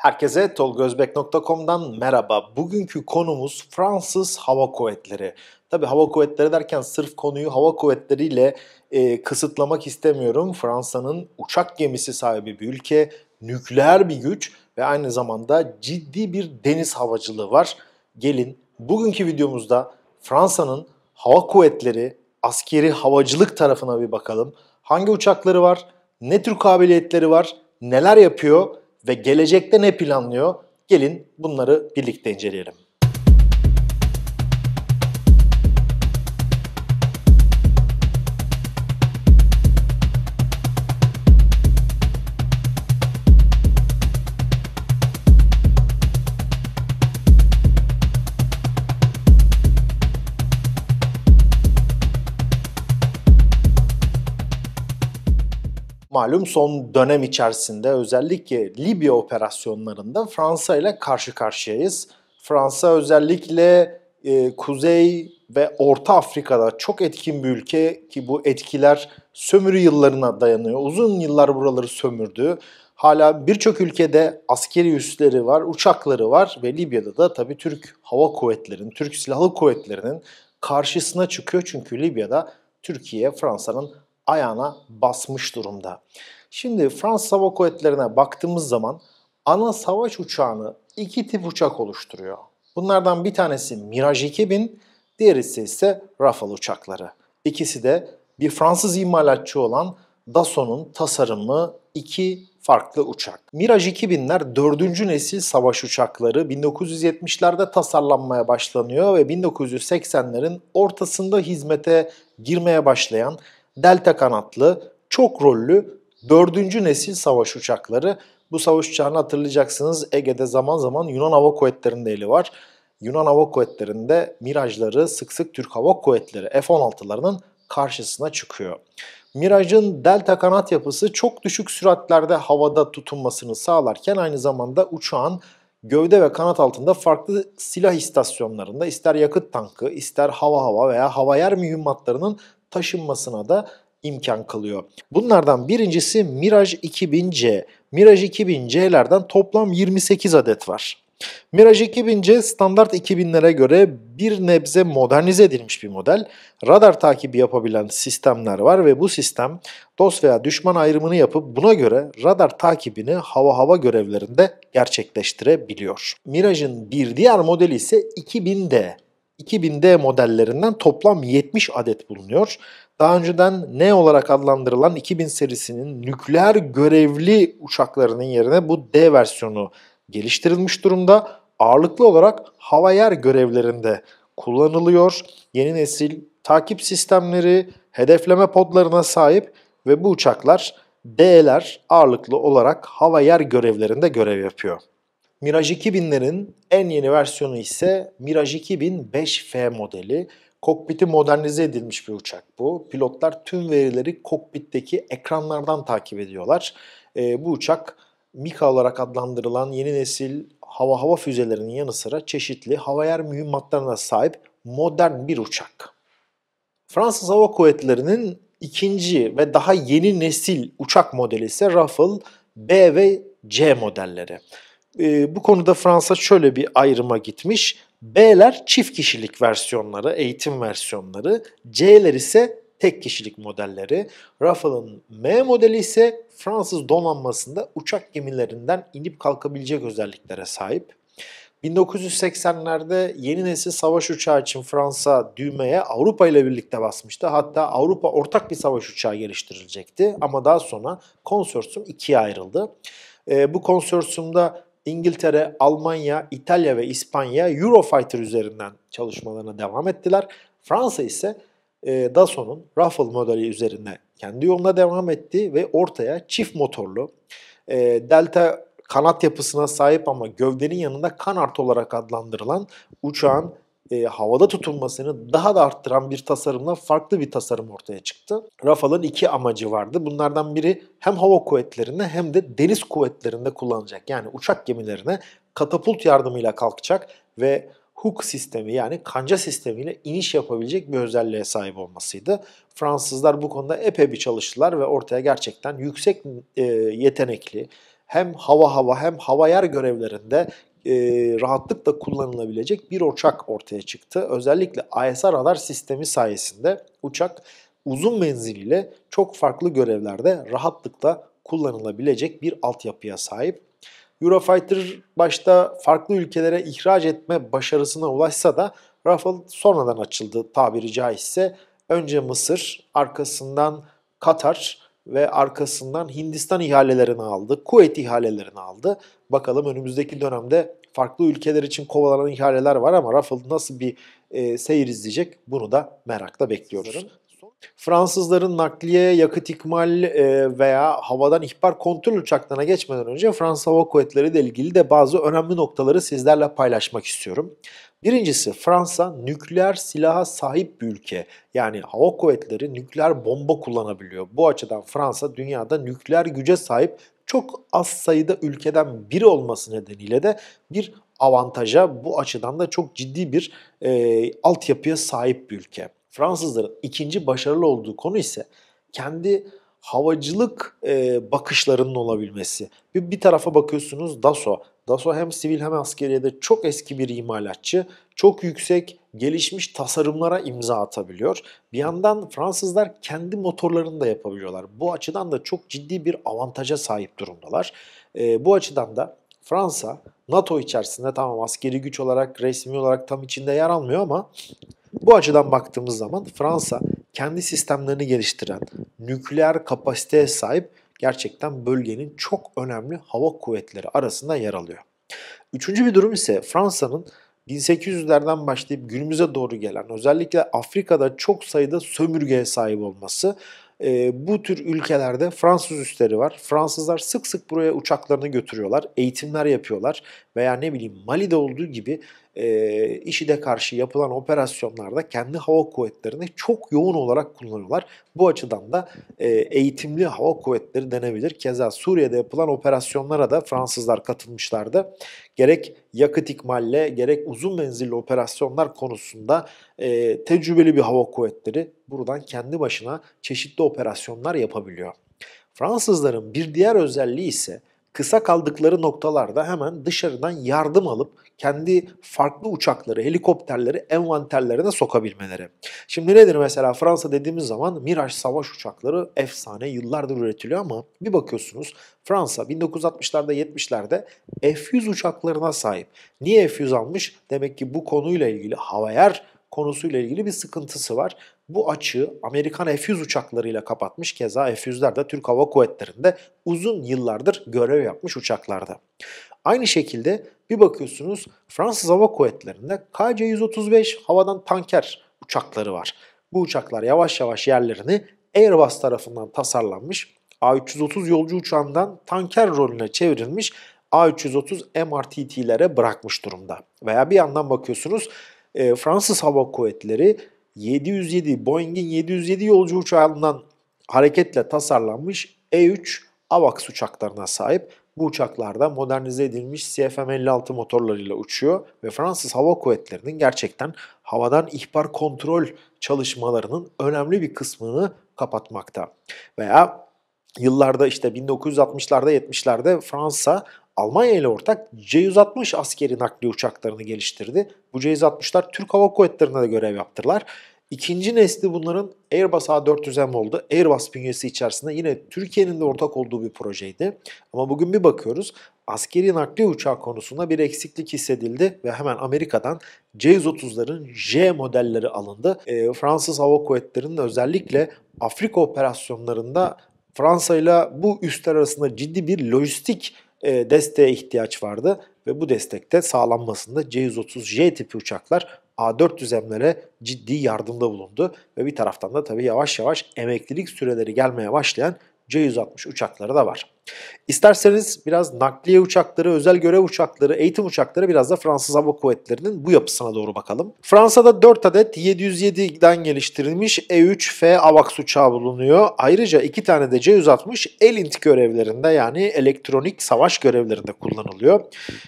Herkese tolgozbek.com'dan merhaba. Bugünkü konumuz Fransız Hava Kuvvetleri. Tabi Hava Kuvvetleri derken sırf konuyu Hava Kuvvetleri ile e, kısıtlamak istemiyorum. Fransa'nın uçak gemisi sahibi bir ülke, nükleer bir güç ve aynı zamanda ciddi bir deniz havacılığı var. Gelin bugünkü videomuzda Fransa'nın Hava Kuvvetleri askeri havacılık tarafına bir bakalım. Hangi uçakları var? Ne tür kabiliyetleri var? Neler yapıyor? ve gelecekte ne planlıyor? Gelin bunları birlikte inceleyelim. Malum son dönem içerisinde özellikle Libya operasyonlarında Fransa ile karşı karşıyayız. Fransa özellikle e, Kuzey ve Orta Afrika'da çok etkin bir ülke ki bu etkiler sömürü yıllarına dayanıyor. Uzun yıllar buraları sömürdü. Hala birçok ülkede askeri üsleri var, uçakları var ve Libya'da da tabii Türk Hava Kuvvetleri'nin, Türk Silahlı Kuvvetleri'nin karşısına çıkıyor. Çünkü Libya'da Türkiye, Fransa'nın ayağına basmış durumda. Şimdi Fransız Hava Kuvvetleri'ne baktığımız zaman ana savaş uçağını iki tip uçak oluşturuyor. Bunlardan bir tanesi Mirage 2000, diğerisi ise Rafale uçakları. İkisi de bir Fransız imalatçı olan Dassault'un tasarımı iki farklı uçak. Mirage 2000'ler 4. nesil savaş uçakları 1970'lerde tasarlanmaya başlanıyor ve 1980'lerin ortasında hizmete girmeye başlayan delta kanatlı, çok rollü 4. nesil savaş uçakları. Bu savaş uçağını hatırlayacaksınız Ege'de zaman zaman Yunan Hava Kuvvetleri'nde eli var. Yunan Hava Kuvvetleri'nde Mirajları sık sık Türk Hava Kuvvetleri F-16'larının karşısına çıkıyor. Miraj'ın delta kanat yapısı çok düşük süratlerde havada tutunmasını sağlarken aynı zamanda uçağın gövde ve kanat altında farklı silah istasyonlarında ister yakıt tankı, ister hava hava veya hava yer mühimmatlarının taşınmasına da imkan kılıyor. Bunlardan birincisi Mirage 2000C. Mirage 2000C'lerden toplam 28 adet var. Mirage 2000C standart 2000'lere göre bir nebze modernize edilmiş bir model. Radar takibi yapabilen sistemler var ve bu sistem dost veya düşman ayrımını yapıp buna göre radar takibini hava hava görevlerinde gerçekleştirebiliyor. Mirage'ın bir diğer modeli ise 2000D. 2000D modellerinden toplam 70 adet bulunuyor. Daha önceden ne olarak adlandırılan 2000 serisinin nükleer görevli uçaklarının yerine bu D versiyonu geliştirilmiş durumda. Ağırlıklı olarak hava yer görevlerinde kullanılıyor. Yeni nesil takip sistemleri, hedefleme podlarına sahip ve bu uçaklar D'ler ağırlıklı olarak hava yer görevlerinde görev yapıyor. Miraj 2000'lerin en yeni versiyonu ise Miraj 2000 5F modeli. Kokpiti modernize edilmiş bir uçak bu. Pilotlar tüm verileri kokpitteki ekranlardan takip ediyorlar. E, bu uçak Mika olarak adlandırılan yeni nesil hava hava füzelerinin yanı sıra çeşitli hava yer mühimmatlarına sahip modern bir uçak. Fransız Hava Kuvvetleri'nin ikinci ve daha yeni nesil uçak modeli ise Rafale B ve C modelleri e, bu konuda Fransa şöyle bir ayrıma gitmiş. B'ler çift kişilik versiyonları, eğitim versiyonları. C'ler ise tek kişilik modelleri. Rafale'ın M modeli ise Fransız donanmasında uçak gemilerinden inip kalkabilecek özelliklere sahip. 1980'lerde yeni nesil savaş uçağı için Fransa düğmeye Avrupa ile birlikte basmıştı. Hatta Avrupa ortak bir savaş uçağı geliştirilecekti ama daha sonra konsorsiyum ikiye ayrıldı. E, bu konsorsiyumda İngiltere, Almanya, İtalya ve İspanya Eurofighter üzerinden çalışmalarına devam ettiler. Fransa ise e, Dassault'un Rafale modeli üzerine kendi yoluna devam etti ve ortaya çift motorlu, e, delta kanat yapısına sahip ama gövdenin yanında kanart olarak adlandırılan uçağın e, havada tutunmasını daha da arttıran bir tasarımla farklı bir tasarım ortaya çıktı. Rafal'ın iki amacı vardı. Bunlardan biri hem hava kuvvetlerinde hem de deniz kuvvetlerinde kullanacak Yani uçak gemilerine katapult yardımıyla kalkacak ve hook sistemi yani kanca sistemiyle iniş yapabilecek bir özelliğe sahip olmasıydı. Fransızlar bu konuda epey bir çalıştılar ve ortaya gerçekten yüksek e, yetenekli hem hava hava hem hava yer görevlerinde e, rahatlıkla kullanılabilecek bir uçak ortaya çıktı. Özellikle ISR radar sistemi sayesinde uçak uzun menziliyle çok farklı görevlerde rahatlıkla kullanılabilecek bir altyapıya sahip. Eurofighter başta farklı ülkelere ihraç etme başarısına ulaşsa da Rafal sonradan açıldı tabiri caizse. Önce Mısır, arkasından Katar, ve arkasından Hindistan ihalelerini aldı, Kuveyt ihalelerini aldı. Bakalım önümüzdeki dönemde farklı ülkeler için kovalanan ihaleler var ama Rafael nasıl bir e, seyir izleyecek bunu da merakla bekliyoruz. Fransızların nakliye, yakıt ikmal e, veya havadan ihbar kontrol uçaklarına geçmeden önce Fransa Hava Kuvvetleri ile ilgili de bazı önemli noktaları sizlerle paylaşmak istiyorum. Birincisi Fransa nükleer silaha sahip bir ülke. Yani hava kuvvetleri nükleer bomba kullanabiliyor. Bu açıdan Fransa dünyada nükleer güce sahip çok az sayıda ülkeden biri olması nedeniyle de bir avantaja bu açıdan da çok ciddi bir e, altyapıya sahip bir ülke. Fransızların ikinci başarılı olduğu konu ise kendi havacılık e, bakışlarının olabilmesi. Bir, bir tarafa bakıyorsunuz Dassault. Dassault hem sivil hem askeriyede çok eski bir imalatçı. Çok yüksek, gelişmiş tasarımlara imza atabiliyor. Bir yandan Fransızlar kendi motorlarını da yapabiliyorlar. Bu açıdan da çok ciddi bir avantaja sahip durumdalar. E, bu açıdan da Fransa NATO içerisinde tamam askeri güç olarak resmi olarak tam içinde yer almıyor ama bu açıdan baktığımız zaman Fransa kendi sistemlerini geliştiren, nükleer kapasiteye sahip gerçekten bölgenin çok önemli hava kuvvetleri arasında yer alıyor. Üçüncü bir durum ise Fransa'nın 1800'lerden başlayıp günümüze doğru gelen özellikle Afrika'da çok sayıda sömürgeye sahip olması e, bu tür ülkelerde Fransız üsleri var. Fransızlar sık sık buraya uçaklarını götürüyorlar, eğitimler yapıyorlar veya ne bileyim Mali'de olduğu gibi e, IŞİD'e karşı yapılan operasyonlarda kendi hava kuvvetlerini çok yoğun olarak kullanıyorlar. Bu açıdan da e, eğitimli hava kuvvetleri denebilir. Keza Suriye'de yapılan operasyonlara da Fransızlar katılmışlardı. Gerek yakıt ikmalle gerek uzun menzilli operasyonlar konusunda e, tecrübeli bir hava kuvvetleri buradan kendi başına çeşitli operasyonlar yapabiliyor. Fransızların bir diğer özelliği ise kısa kaldıkları noktalarda hemen dışarıdan yardım alıp kendi farklı uçakları, helikopterleri envanterlerine sokabilmeleri. Şimdi nedir mesela Fransa dediğimiz zaman Mirage savaş uçakları efsane yıllardır üretiliyor ama bir bakıyorsunuz Fransa 1960'larda 70'lerde F-100 uçaklarına sahip. Niye F-100 almış? Demek ki bu konuyla ilgili havayar konusuyla ilgili bir sıkıntısı var. Bu açığı Amerikan F-100 uçaklarıyla kapatmış keza F-100'ler de Türk Hava Kuvvetleri'nde uzun yıllardır görev yapmış uçaklarda. Aynı şekilde bir bakıyorsunuz Fransız Hava Kuvvetleri'nde KC-135 havadan tanker uçakları var. Bu uçaklar yavaş yavaş yerlerini Airbus tarafından tasarlanmış A330 yolcu uçağından tanker rolüne çevrilmiş A330 MRTT'lere bırakmış durumda. Veya bir yandan bakıyorsunuz e, Fransız Hava Kuvvetleri 707 Boeing'in 707 yolcu uçağından hareketle tasarlanmış E3 AVAX uçaklarına sahip. Bu uçaklarda modernize edilmiş CFM56 motorlarıyla uçuyor ve Fransız Hava Kuvvetleri'nin gerçekten havadan ihbar kontrol çalışmalarının önemli bir kısmını kapatmakta. Veya yıllarda işte 1960'larda 70'lerde Fransa Almanya ile ortak C-160 askeri nakli uçaklarını geliştirdi. Bu C-160'lar Türk Hava Kuvvetleri'ne de görev yaptılar. İkinci nesli bunların Airbus A400M oldu. Airbus bünyesi içerisinde yine Türkiye'nin de ortak olduğu bir projeydi. Ama bugün bir bakıyoruz askeri nakli uçak konusunda bir eksiklik hissedildi ve hemen Amerika'dan C-130'ların J modelleri alındı. E, Fransız Hava Kuvvetleri'nin özellikle Afrika operasyonlarında Fransa ile bu üsler arasında ciddi bir lojistik e, desteğe ihtiyaç vardı ve bu destekte sağlanmasında C-130J tipi uçaklar A400 mlere ciddi yardımda bulundu ve bir taraftan da tabii yavaş yavaş emeklilik süreleri gelmeye başlayan C-160 uçakları da var. İsterseniz biraz nakliye uçakları, özel görev uçakları, eğitim uçakları biraz da Fransız Hava Kuvvetleri'nin bu yapısına doğru bakalım. Fransa'da 4 adet 707'den geliştirilmiş E3F AVAX uçağı bulunuyor. Ayrıca 2 tane de C160 ELINT görevlerinde yani elektronik savaş görevlerinde kullanılıyor.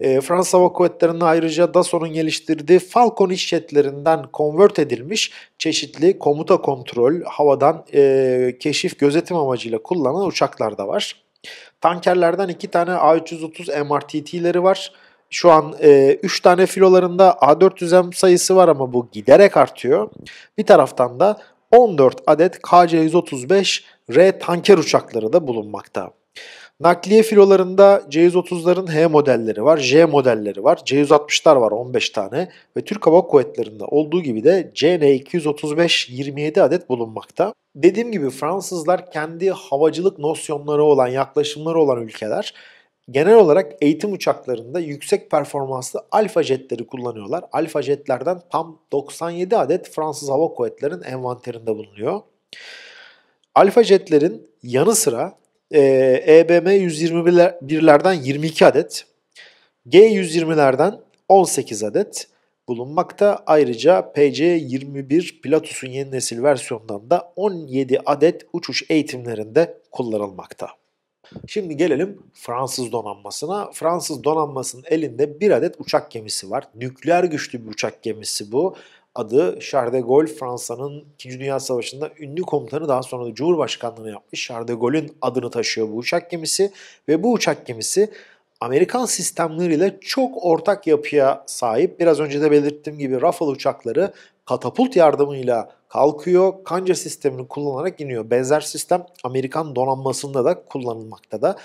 E, Fransız Hava Kuvvetleri'nin ayrıca DASO'nun geliştirdiği Falcon iş jetlerinden konvert edilmiş çeşitli komuta kontrol, havadan e, keşif gözetim amacıyla kullanılan uçaklar da var. Tankerlerden iki tane A330 MRTT'leri var. Şu an 3 e, tane filolarında A400M sayısı var ama bu giderek artıyor. Bir taraftan da 14 adet KC-135 R tanker uçakları da bulunmakta. Nakliye filolarında C-130'ların H modelleri var, J modelleri var, C-160'lar var 15 tane ve Türk Hava Kuvvetleri'nde olduğu gibi de CN-235 27 adet bulunmakta. Dediğim gibi Fransızlar kendi havacılık nosyonları olan, yaklaşımları olan ülkeler genel olarak eğitim uçaklarında yüksek performanslı alfa jetleri kullanıyorlar. Alfa jetlerden tam 97 adet Fransız Hava Kuvvetleri'nin envanterinde bulunuyor. Alfa jetlerin yanı sıra ee, e, EBM 121'lerden 22 adet, G120'lerden 18 adet bulunmakta. Ayrıca PC-21 Pilatus'un yeni nesil versiyonundan da 17 adet uçuş eğitimlerinde kullanılmakta. Şimdi gelelim Fransız donanmasına. Fransız donanmasının elinde bir adet uçak gemisi var. Nükleer güçlü bir uçak gemisi bu adı Charles de Gaulle Fransa'nın 2. Dünya Savaşı'nda ünlü komutanı daha sonra da Cumhurbaşkanlığını yapmış. Charles de Gaulle'ün adını taşıyor bu uçak gemisi ve bu uçak gemisi Amerikan sistemleriyle çok ortak yapıya sahip. Biraz önce de belirttiğim gibi Rafale uçakları katapult yardımıyla kalkıyor, kanca sistemini kullanarak iniyor. Benzer sistem Amerikan donanmasında da kullanılmakta da.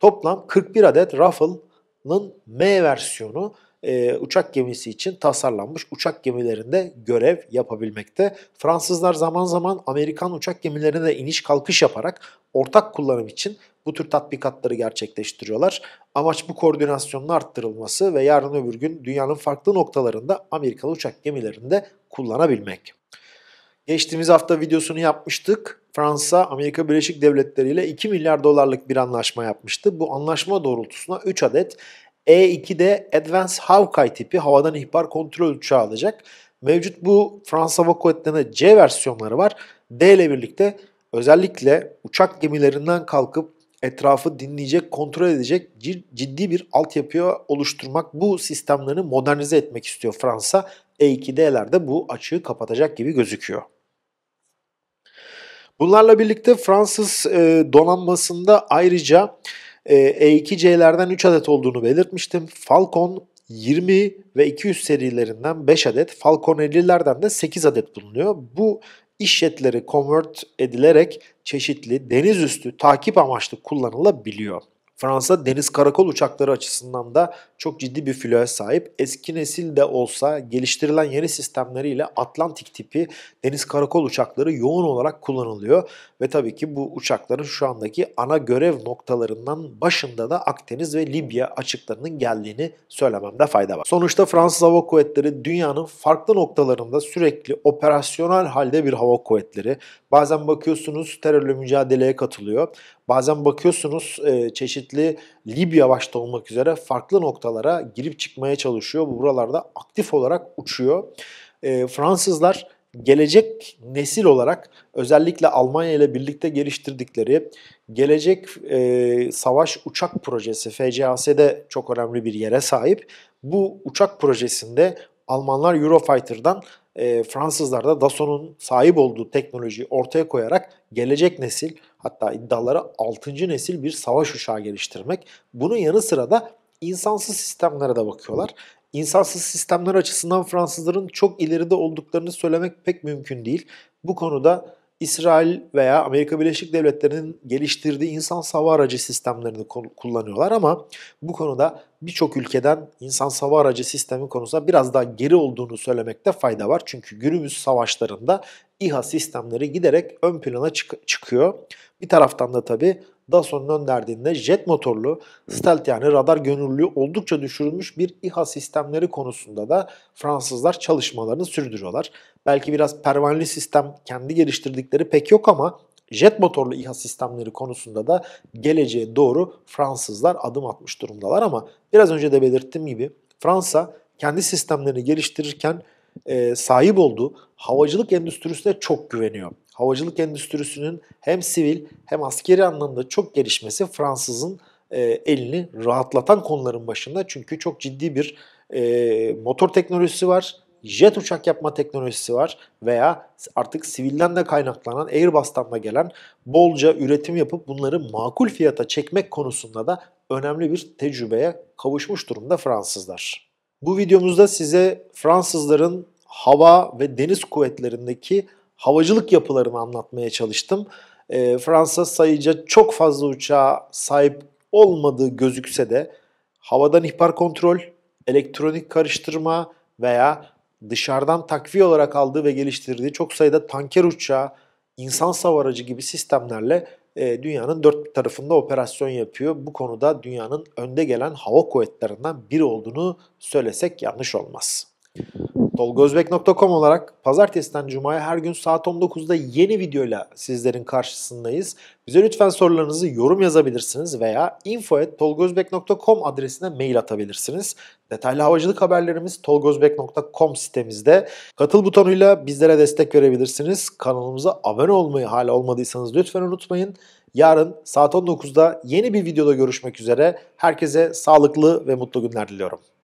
Toplam 41 adet Rafale'ın M versiyonu e, uçak gemisi için tasarlanmış uçak gemilerinde görev yapabilmekte. Fransızlar zaman zaman Amerikan uçak gemilerine de iniş kalkış yaparak ortak kullanım için bu tür tatbikatları gerçekleştiriyorlar. Amaç bu koordinasyonun arttırılması ve yarın öbür gün dünyanın farklı noktalarında Amerikalı uçak gemilerinde kullanabilmek. Geçtiğimiz hafta videosunu yapmıştık. Fransa, Amerika Birleşik Devletleri ile 2 milyar dolarlık bir anlaşma yapmıştı. Bu anlaşma doğrultusuna 3 adet e2'de Advanced Hawkeye tipi havadan ihbar kontrol uçağı alacak. Mevcut bu Fransa Hava Kuvvetleri'ne C versiyonları var. D ile birlikte özellikle uçak gemilerinden kalkıp etrafı dinleyecek, kontrol edecek ciddi bir altyapıya oluşturmak, bu sistemlerini modernize etmek istiyor Fransa. E2D'lerde bu açığı kapatacak gibi gözüküyor. Bunlarla birlikte Fransız e, donanmasında ayrıca e2C'lerden ee, e 3 adet olduğunu belirtmiştim. Falcon 20 ve 200 serilerinden 5 adet, Falcon 50'lerden de 8 adet bulunuyor. Bu iş jetleri convert edilerek çeşitli deniz üstü takip amaçlı kullanılabiliyor. Fransa deniz karakol uçakları açısından da çok ciddi bir filoya sahip. Eski nesil de olsa geliştirilen yeni sistemleriyle Atlantik tipi deniz karakol uçakları yoğun olarak kullanılıyor. Ve tabii ki bu uçakların şu andaki ana görev noktalarından başında da Akdeniz ve Libya açıklarının geldiğini söylememde fayda var. Sonuçta Fransız Hava Kuvvetleri dünyanın farklı noktalarında sürekli operasyonel halde bir hava kuvvetleri. Bazen bakıyorsunuz terörle mücadeleye katılıyor. Bazen bakıyorsunuz e, çeşitli Libya başta olmak üzere farklı noktalara girip çıkmaya çalışıyor. Buralarda aktif olarak uçuyor. E, Fransızlar gelecek nesil olarak özellikle Almanya ile birlikte geliştirdikleri gelecek e, savaş uçak projesi FCAS'de çok önemli bir yere sahip. Bu uçak projesinde Almanlar Eurofighter'dan e, Fransızlar da Dassault'un sahip olduğu teknolojiyi ortaya koyarak gelecek nesil hatta iddiaları 6. nesil bir savaş uçağı geliştirmek. Bunun yanı sıra da insansız sistemlere de bakıyorlar. İnsansız sistemler açısından Fransızların çok ileride olduklarını söylemek pek mümkün değil. Bu konuda İsrail veya Amerika Birleşik Devletleri'nin geliştirdiği insan sava aracı sistemlerini kullanıyorlar ama bu konuda birçok ülkeden insan sava aracı sistemi konusunda biraz daha geri olduğunu söylemekte fayda var. Çünkü günümüz savaşlarında İHA sistemleri giderek ön plana çık- çıkıyor. Bir taraftan da tabii Dasson'un önderdiğinde jet motorlu, stealth yani radar gönüllü oldukça düşürülmüş bir İHA sistemleri konusunda da Fransızlar çalışmalarını sürdürüyorlar. Belki biraz pervanli sistem kendi geliştirdikleri pek yok ama jet motorlu İHA sistemleri konusunda da geleceğe doğru Fransızlar adım atmış durumdalar ama biraz önce de belirttiğim gibi Fransa kendi sistemlerini geliştirirken e, sahip olduğu havacılık endüstrisine çok güveniyor havacılık endüstrisinin hem sivil hem askeri anlamda çok gelişmesi Fransız'ın e, elini rahatlatan konuların başında. Çünkü çok ciddi bir e, motor teknolojisi var, jet uçak yapma teknolojisi var veya artık sivilden de kaynaklanan Airbus'tan da gelen bolca üretim yapıp bunları makul fiyata çekmek konusunda da önemli bir tecrübeye kavuşmuş durumda Fransızlar. Bu videomuzda size Fransızların hava ve deniz kuvvetlerindeki havacılık yapılarını anlatmaya çalıştım. E, Fransa sayıca çok fazla uçağa sahip olmadığı gözükse de havadan ihbar kontrol, elektronik karıştırma veya dışarıdan takviye olarak aldığı ve geliştirdiği çok sayıda tanker uçağı, insan savaracı gibi sistemlerle e, dünyanın dört tarafında operasyon yapıyor. Bu konuda dünyanın önde gelen hava kuvvetlerinden biri olduğunu söylesek yanlış olmaz tolgozbek.com olarak pazartesiden cumaya her gün saat 19'da yeni videoyla sizlerin karşısındayız. Bize lütfen sorularınızı yorum yazabilirsiniz veya info.tolgozbek.com adresine mail atabilirsiniz. Detaylı havacılık haberlerimiz tolgozbek.com sitemizde. Katıl butonuyla bizlere destek verebilirsiniz. Kanalımıza abone olmayı hala olmadıysanız lütfen unutmayın. Yarın saat 19'da yeni bir videoda görüşmek üzere. Herkese sağlıklı ve mutlu günler diliyorum.